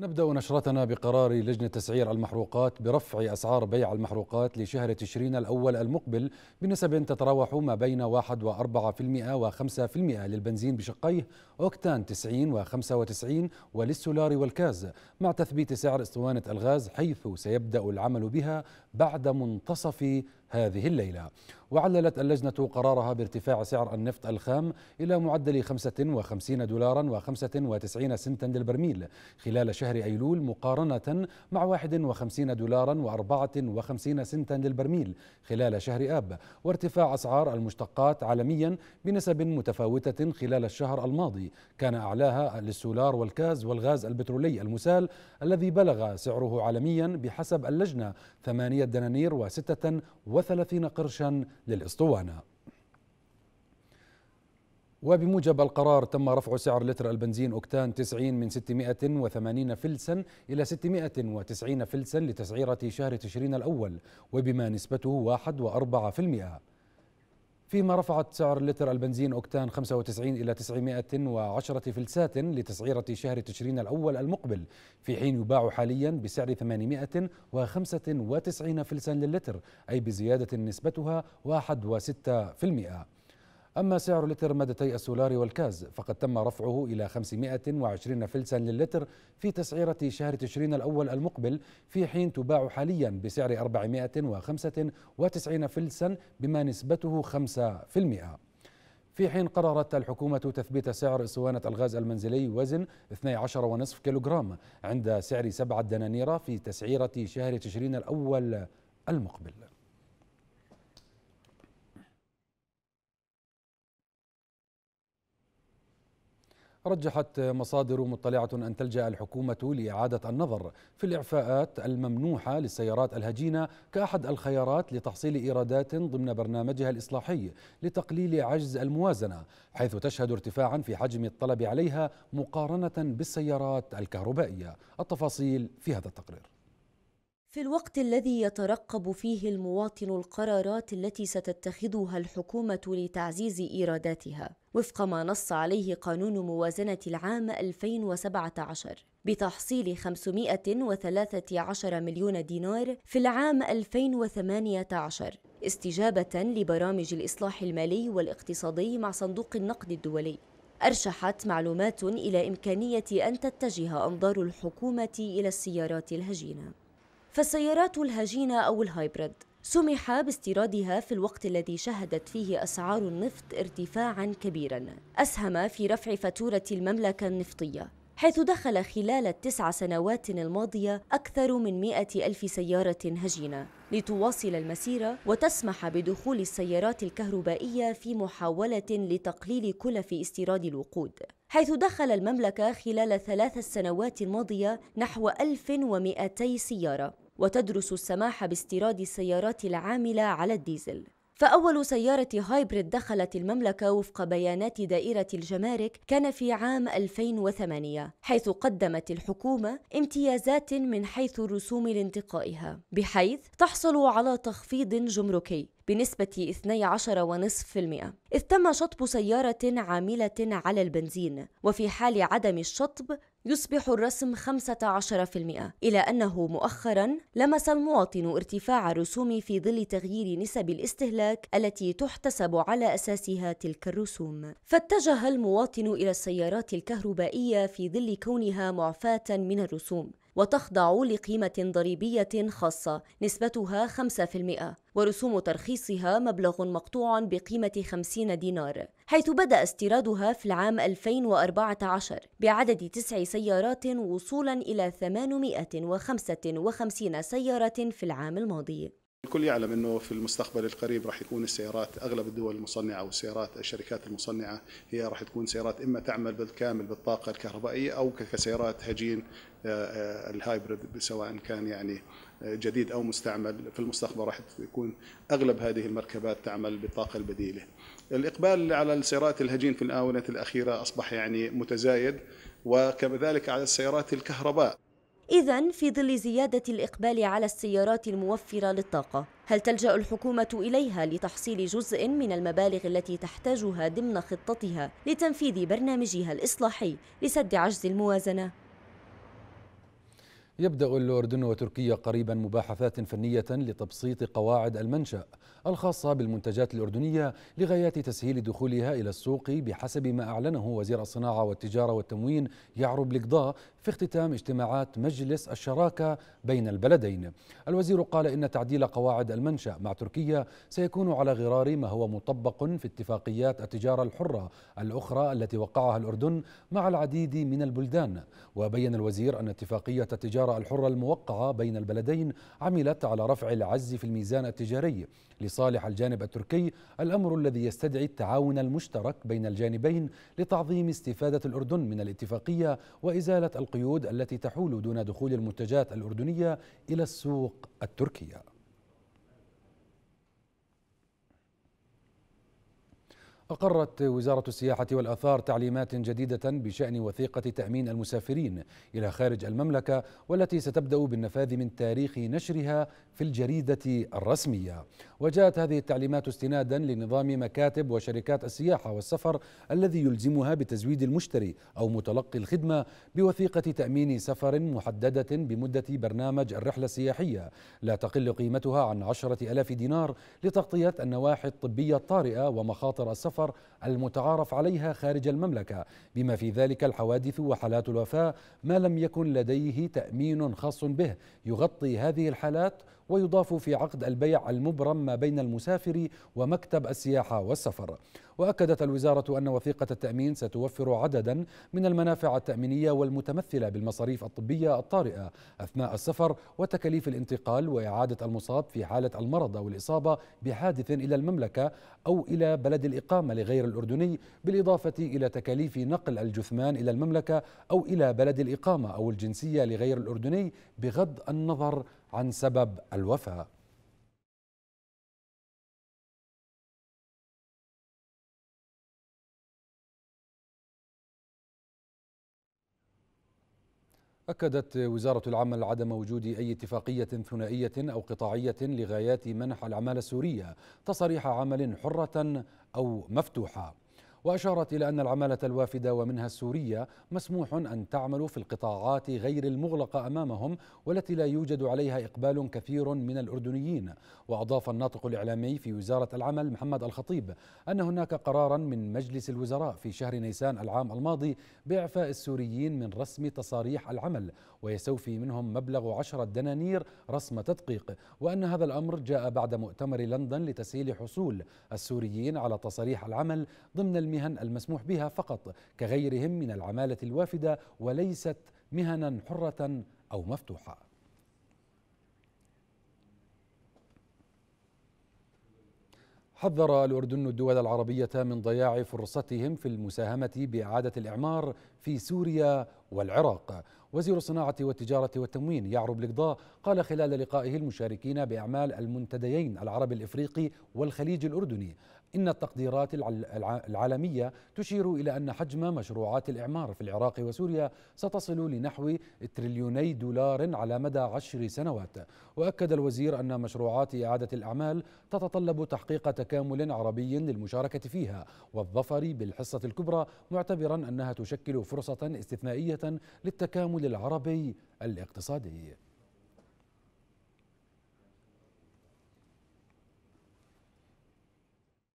نبدأ نشرتنا بقرار لجنة تسعير المحروقات برفع أسعار بيع المحروقات لشهر تشرين الأول المقبل بنسب تتراوح ما بين 1.4% و5% للبنزين بشقيه أوكتان 90 و95 وللسولار والكاز مع تثبيت سعر اسطوانة الغاز حيث سيبدأ العمل بها بعد منتصف هذه الليلة وعللت اللجنة قرارها بارتفاع سعر النفط الخام إلى معدل 55 دولارا و95 سنتا للبرميل خلال شهر أيلول مقارنة مع 51 دولارا و54 سنتا للبرميل خلال شهر آب وارتفاع أسعار المشتقات عالميا بنسب متفاوتة خلال الشهر الماضي كان أعلاها للسولار والكاز والغاز البترولي المسال الذي بلغ سعره عالميا بحسب اللجنة 8 دنانير و6 وثلاثين قرشا للإسطوانة وبموجب القرار تم رفع سعر لتر البنزين أكتان 90 من 680 فلسا إلى 690 فلسا لتسعيرة شهر تشرين الأول وبما نسبته 1.4% فيما رفعت سعر لتر البنزين أكتان 95 إلى 910 فلسات لتسعيرة شهر تشرين الأول المقبل في حين يباع حاليا بسعر 895 فلسا للتر أي بزيادة نسبتها 1.6% أما سعر لتر مادتي السولار والكاز فقد تم رفعه إلى 520 فلسا للتر في تسعيرة شهر تشرين الأول المقبل في حين تباع حاليا بسعر 495 فلسا بما نسبته 5% في حين قررت الحكومة تثبيت سعر أسوانة الغاز المنزلي وزن 12.5 كيلوغرام عند سعر 7 دنانير في تسعيرة شهر تشرين الأول المقبل رجحت مصادر مطلعة أن تلجأ الحكومة لإعادة النظر في الإعفاءات الممنوحة للسيارات الهجينة كأحد الخيارات لتحصيل إيرادات ضمن برنامجها الإصلاحي لتقليل عجز الموازنة حيث تشهد ارتفاعا في حجم الطلب عليها مقارنة بالسيارات الكهربائية التفاصيل في هذا التقرير في الوقت الذي يترقب فيه المواطن القرارات التي ستتخذها الحكومة لتعزيز إيراداتها وفق ما نص عليه قانون موازنة العام 2017 بتحصيل 513 مليون دينار في العام 2018 استجابة لبرامج الإصلاح المالي والاقتصادي مع صندوق النقد الدولي أرشحت معلومات إلى إمكانية أن تتجه أنظار الحكومة إلى السيارات الهجينة فالسيارات الهجينة أو الهايبرد سمح باستيرادها في الوقت الذي شهدت فيه أسعار النفط ارتفاعا كبيرا أسهم في رفع فاتورة المملكة النفطية حيث دخل خلال التسع سنوات الماضية أكثر من مئة ألف سيارة هجينة لتواصل المسيرة وتسمح بدخول السيارات الكهربائية في محاولة لتقليل كلف استيراد الوقود حيث دخل المملكة خلال ثلاث السنوات الماضية نحو 1200 سيارة وتدرس السماح باستيراد السيارات العاملة على الديزل فأول سيارة هايبريد دخلت المملكة وفق بيانات دائرة الجمارك كان في عام 2008 حيث قدمت الحكومة امتيازات من حيث الرسوم لانتقائها بحيث تحصل على تخفيض جمركي بنسبة 12.5% إذ تم شطب سيارة عاملة على البنزين وفي حال عدم الشطب يصبح الرسم 15% إلى أنه مؤخرا لمس المواطن ارتفاع الرسوم في ظل تغيير نسب الاستهلاك التي تحتسب على أساسها تلك الرسوم فاتجه المواطن إلى السيارات الكهربائية في ظل كونها معفاة من الرسوم وتخضع لقيمة ضريبية خاصة نسبتها 5% ورسوم ترخيصها مبلغ مقطوع بقيمة 50 دينار حيث بدأ استيرادها في العام 2014 بعدد تسع سيارات وصولا إلى 855 سيارة في العام الماضي الكل يعلم انه في المستقبل القريب راح يكون السيارات اغلب الدول المصنعه والسيارات الشركات المصنعه هي راح تكون سيارات اما تعمل بالكامل بالطاقه الكهربائيه او كسيارات هجين آه، آه، الهايبرد سواء كان يعني آه، جديد او مستعمل في المستقبل راح تكون اغلب هذه المركبات تعمل بالطاقه البديله. الاقبال على السيارات الهجين في الاونه الاخيره اصبح يعني متزايد وكذلك على السيارات الكهرباء إذا في ظل زيادة الإقبال على السيارات الموفرة للطاقة، هل تلجأ الحكومة إليها لتحصيل جزء من المبالغ التي تحتاجها ضمن خطتها لتنفيذ برنامجها الإصلاحي لسد عجز الموازنة؟ يبدأ الأردن وتركيا قريبا مباحثات فنية لتبسيط قواعد المنشأ الخاصة بالمنتجات الأردنية لغايات تسهيل دخولها إلى السوق بحسب ما أعلنه وزير الصناعة والتجارة والتموين يعرب لقضاء في اختتام اجتماعات مجلس الشراكة بين البلدين الوزير قال إن تعديل قواعد المنشأ مع تركيا سيكون على غرار ما هو مطبق في اتفاقيات التجارة الحرة الأخرى التي وقعها الأردن مع العديد من البلدان وبين الوزير أن اتفاقية التجارة التجارة الحرة الموقعة بين البلدين عملت على رفع العجز في الميزان التجاري لصالح الجانب التركي الأمر الذي يستدعي التعاون المشترك بين الجانبين لتعظيم استفادة الأردن من الاتفاقية وإزالة القيود التي تحول دون دخول المنتجات الأردنية إلى السوق التركية أقرت وزارة السياحة والأثار تعليمات جديدة بشأن وثيقة تأمين المسافرين إلى خارج المملكة والتي ستبدأ بالنفاذ من تاريخ نشرها في الجريدة الرسمية وجاءت هذه التعليمات استنادا لنظام مكاتب وشركات السياحة والسفر الذي يلزمها بتزويد المشتري أو متلقي الخدمة بوثيقة تأمين سفر محددة بمدة برنامج الرحلة السياحية لا تقل قيمتها عن عشرة ألاف دينار لتغطية النواحي الطبية الطارئة ومخاطر السفر السفر المتعارف عليها خارج المملكة بما في ذلك الحوادث وحالات الوفاة ما لم يكن لديه تأمين خاص به يغطي هذه الحالات ويضاف في عقد البيع المبرم ما بين المسافر ومكتب السياحة والسفر وأكدت الوزارة أن وثيقة التأمين ستوفر عددا من المنافع التأمينية والمتمثلة بالمصاريف الطبية الطارئة أثناء السفر وتكاليف الانتقال وإعادة المصاب في حالة المرض أو الإصابة بحادث إلى المملكة أو إلى بلد الإقامة لغير الأردني بالإضافة إلى تكاليف نقل الجثمان إلى المملكة أو إلى بلد الإقامة أو الجنسية لغير الأردني بغض النظر عن سبب الوفاه أكدت وزارة العمل عدم وجود أي اتفاقية ثنائية أو قطاعية لغايات منح العمالة السورية تصاريح عمل حرة أو مفتوحة وأشارت إلى أن العمالة الوافدة ومنها السورية مسموح أن تعمل في القطاعات غير المغلقة أمامهم والتي لا يوجد عليها إقبال كثير من الأردنيين وأضاف الناطق الإعلامي في وزارة العمل محمد الخطيب أن هناك قرارا من مجلس الوزراء في شهر نيسان العام الماضي بإعفاء السوريين من رسم تصاريح العمل ويستوفي منهم مبلغ عشرة دنانير رسم تدقيق وأن هذا الأمر جاء بعد مؤتمر لندن لتسهيل حصول السوريين على تصاريح العمل ضمن المهن المسموح بها فقط كغيرهم من العمالة الوافدة وليست مهنا حرة أو مفتوحة حذر الأردن الدول العربية من ضياع فرصتهم في المساهمة بإعادة الإعمار في سوريا والعراق وزير الصناعة والتجارة والتموين يعرب لقضاء قال خلال لقائه المشاركين بأعمال المنتديين العربي الإفريقي والخليج الأردني إن التقديرات العالمية تشير إلى أن حجم مشروعات الإعمار في العراق وسوريا ستصل لنحو تريليوني دولار على مدى عشر سنوات وأكد الوزير أن مشروعات إعادة الأعمال تتطلب تحقيق تكامل عربي للمشاركة فيها والظفر بالحصة الكبرى معتبرا أنها تشكل فرصة استثنائية للتكامل التعامل العربي الاقتصادي